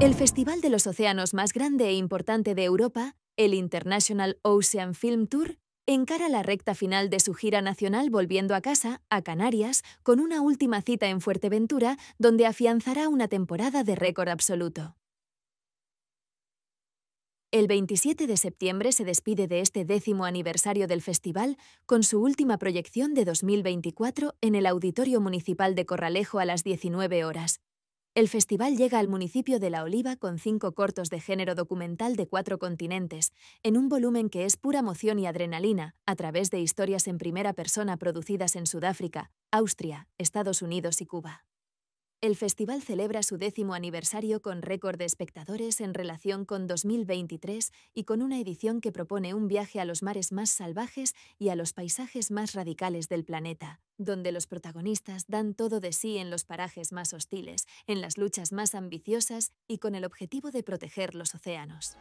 El festival de los océanos más grande e importante de Europa, el International Ocean Film Tour, encara la recta final de su gira nacional volviendo a casa, a Canarias, con una última cita en Fuerteventura, donde afianzará una temporada de récord absoluto. El 27 de septiembre se despide de este décimo aniversario del festival con su última proyección de 2024 en el Auditorio Municipal de Corralejo a las 19 horas. El festival llega al municipio de La Oliva con cinco cortos de género documental de cuatro continentes, en un volumen que es pura emoción y adrenalina, a través de historias en primera persona producidas en Sudáfrica, Austria, Estados Unidos y Cuba. El festival celebra su décimo aniversario con récord de espectadores en relación con 2023 y con una edición que propone un viaje a los mares más salvajes y a los paisajes más radicales del planeta, donde los protagonistas dan todo de sí en los parajes más hostiles, en las luchas más ambiciosas y con el objetivo de proteger los océanos.